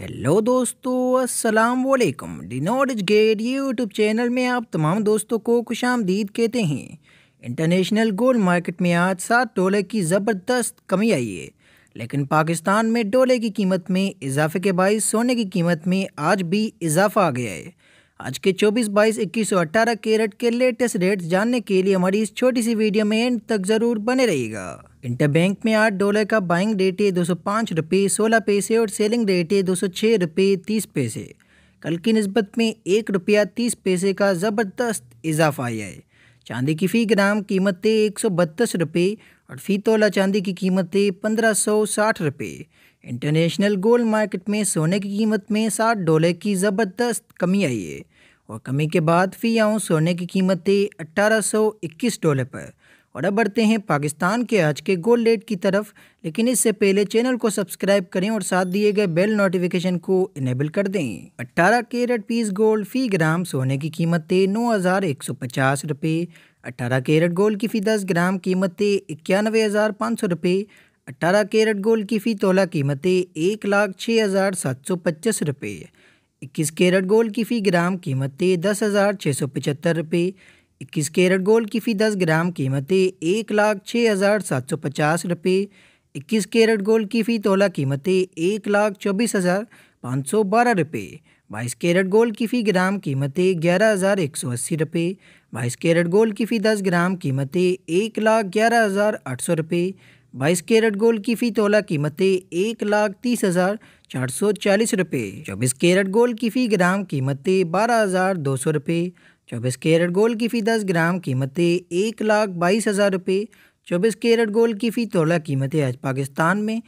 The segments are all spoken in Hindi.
हेलो दोस्तों अस्सलाम वालेकुम डिनोडज गेट यूट्यूब चैनल में आप तमाम दोस्तों को खुश आमदीद कहते हैं इंटरनेशनल गोल्ड मार्केट में आज सात डॉलर की ज़बरदस्त कमी आई है लेकिन पाकिस्तान में डॉलर की कीमत में इजाफे के बाईस सोने की कीमत में आज भी इजाफा आ गया है आज के 24 बाईस इक्कीस सौ अट्ठारह रेट के लेटेस्ट रेट जानने के लिए हमारी इस छोटी सी वीडियो में एंड तक ज़रूर बने रहेगा इंटरबैंक में आठ डॉलर का बाइंग रेट है दो सौ पाँच रुपये सोलह पैसे और सेलिंग रेट है दो सौ छः रुपये तीस पैसे कल की नस्बत में एक रुपया तीस पैसे का ज़बरदस्त इजाफा आया है चांदी की फ़ी ग्राम कीमत है एक सौ बत्तीस रुपये और फ़ी तोला चांदी की कीमत है पंद्रह सौ साठ रुपये इंटरनेशनल गोल्ड मार्केट में सोने की कीमत में साठ डॉलर की ज़बरदस्त कमी आई है और कमी के बाद फ़ी आऊँ सोने की कीमत है अट्ठारह सौ इक्कीस डॉलर पर और अब बढ़ते हैं पाकिस्तान के आज के गोल डेट की तरफ लेकिन इससे पहले चैनल को सब्सक्राइब करें और साथ दिए गए बेल नोटिफिकेशन को इनेबल कर दें 18 कैरेट पीस गोल्ड फी ग्राम सोने की कीमतें नौ हज़ार एक सौ पचास रुपये अट्ठारह कैरेट गोल्ड की फ़ी दस ग्राम कीमतें इक्यानवे हज़ार पाँच सौ रुपये अट्ठारह कैरेट गोल्ड की फ़ी तोला थे एक लाख छः हज़ार सात सौ पच्चीस रुपये इक्कीस कैरेट गोल्ड की फ़ी ग्राम कीमतें दस हज़ार छः सौ पचहत्तर रुपये इक्कीस कैरेट गोल्ड की फ़ी दस ग्राम कीमतें एक लाख छः हज़ार सात सौ पचास रुपये इक्कीस कैरेट गोल्ड की फ़ी तोला कीमतें एक लाख चौबीस हज़ार पाँच सौ बारह रुपये बाईस कैरेट गोल्ड की फ़ी ग्राम कीमतें ग्यारह हज़ार एक सौ अस्सी रुपये बाईस कैरेट गोल्ड की फ़ी दस ग्राम कीमतें एक लाख ग्यारह हज़ार आठ सौ रुपये बाईस कैरेट गोल्ड की फ़ी तोला कीमतें एक लाख तीस हज़ार चार सौ चालीस रुपये चौबीस कैरेट गोल्ड की फ़ी ग्राम कीमतें बारह हज़ार दो सौ रुपये चौबीस कैरेट गोल्ड की फ़ी दस ग्राम कीमतें एक लाख बाईस हज़ार रुपये चौबीस कैरेट गोल्ड की फ़ी तोला कीमतें आज पाकिस्तान में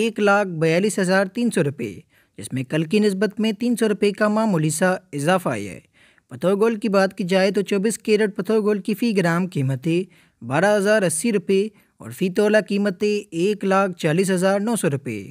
एक लाख बयालीस हज़ार तीन सौ रुपये जिसमें कल की नस्बत में तीन सौ रुपये का मामूली सा इजाफा आया है पथो गोल्ड की बात की जाए तो चौबीस कैरेट पथो गोल्ड की फ़ी ग्राम कीमतें बारह हज़ार अस्सी रुपये और फ़ी तोला कीमतें एक लाख चालीस हज़ार नौ सौ रुपये